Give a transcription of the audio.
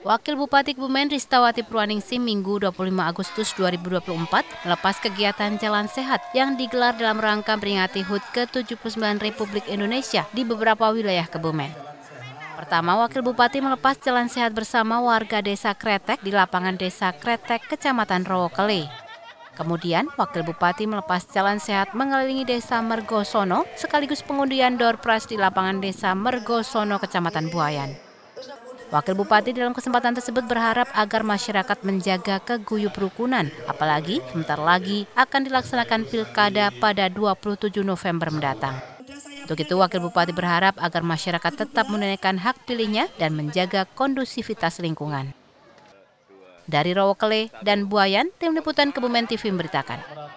Wakil Bupati Kebumen Ristawati Purwaningsi Minggu 25 Agustus 2024 melepas kegiatan Jalan Sehat yang digelar dalam rangka peringati HUT ke-79 Republik Indonesia di beberapa wilayah Kebumen. Pertama, Wakil Bupati melepas jalan sehat bersama warga Desa Kretek di lapangan Desa Kretek, Kecamatan Rowokele. Kemudian, Wakil Bupati melepas jalan sehat mengelilingi Desa Mergosono sekaligus pengundian door prize di lapangan Desa Mergosono, Kecamatan Buayan. Wakil Bupati dalam kesempatan tersebut berharap agar masyarakat menjaga keguyup rukunan, apalagi sebentar lagi akan dilaksanakan pilkada pada 27 November mendatang. Untuk itu, Wakil Bupati berharap agar masyarakat tetap menunaikan hak pilihnya dan menjaga kondusivitas lingkungan. Dari Rawakele dan Buayan, Tim Liputan Kebumen TV memberitakan.